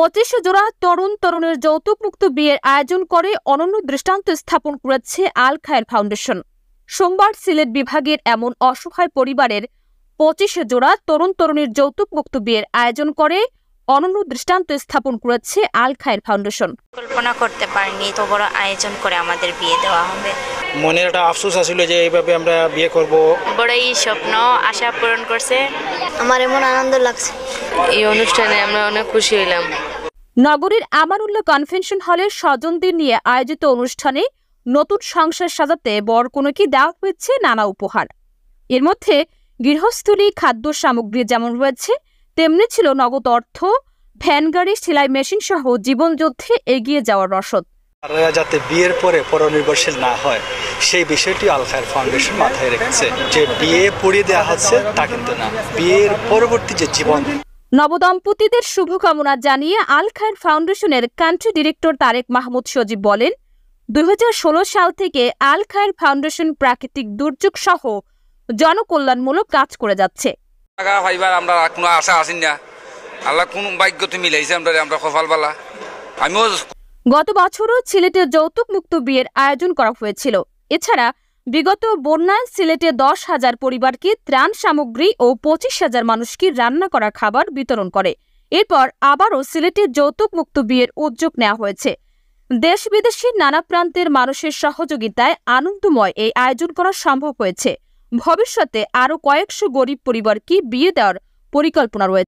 পঁচিশ জোড়া তরুণ তরুণের যৌতুকমুক্ত বিয়ের আয়োজন করে অনন্য দৃষ্টান্ত স্থাপন করেছে আল খায়ের ফাউন্ডেশন সোমবার সিলেট বিভাগের এমন অসহায় পরিবারের পঁচিশ জোড়া তরুণ তরুণীর যৌতুকমুক্ত বিয়ের আয়োজন করে অনন্য দৃষ্টান্ত স্থাপন করেছে আল খায়ের ফাউন্ডেশন কল্পনা করতে পারিনি এত বড় আয়োজন করে আমাদের বিয়ে দেওয়া হবে মনের একটা আফসোস আসলে যে এইভাবে আমরা বিয়ে করব বড়ই স্বপ্ন আশা পূরণ করছে আমার এমন আনন্দ লাগছে এই অনুষ্ঠানে আমরা অনেক খুশি হইলাম নগরীর আমানুল্লাহ কনভেনশন হলে স্বজনদের নিয়ে আয়োজিত অনুষ্ঠানে নতুন সংসার সাজাতে কোনো কি দেওয়া হয়েছে নানা উপহার এর মধ্যে গৃহস্থলী খাদ্য সামগ্রী যেমন রয়েছে তেমনি ছিল নগদ অর্থ ভ্যান গাড়ি সেলাই মেশিন সহ জীবনযুদ্ধে এগিয়ে যাওয়ার রসদ যাতে বিয়ের পরে পরনির্ভরশীল না হয় সেই বিষয়টি আলফায়ার ফাউন্ডেশন মাথায় রেখেছে যে বিয়ে পড়িয়ে দেওয়া হচ্ছে তা কিন্তু না বিয়ের পরবর্তী যে জীবন নবদম্পতিদের শুভকামনা জানিয়ে আল খায়ের ফাউন্ডেশনের কান্ট্রি ডিরেক্টর তারেক মাহমুদ সজীব বলেন দুই সাল থেকে আল খায়ের ফাউন্ডেশন প্রাকৃতিক দুর্যোগ সহ জনকল্যাণমূলক কাজ করে যাচ্ছে গত বছরও সিলেটে যৌতুক মুক্ত বিয়ের আয়োজন করা হয়েছিল এছাড়া বিগত বন্যায় সিলেটে দশ হাজার পরিবারকে ত্রাণ সামগ্রী ও পঁচিশ হাজার মানুষকে রান্না করা খাবার বিতরণ করে এরপর আবারও সিলেটে যৌতুক মুক্ত বিয়ের উদ্যোগ নেওয়া হয়েছে দেশ বিদেশের নানা প্রান্তের মানুষের সহযোগিতায় আনন্দময় এই আয়োজন করা সম্ভব হয়েছে ভবিষ্যতে আরও কয়েকশো গরিব পরিবারকে বিয়ে দেওয়ার পরিকল্পনা রয়েছে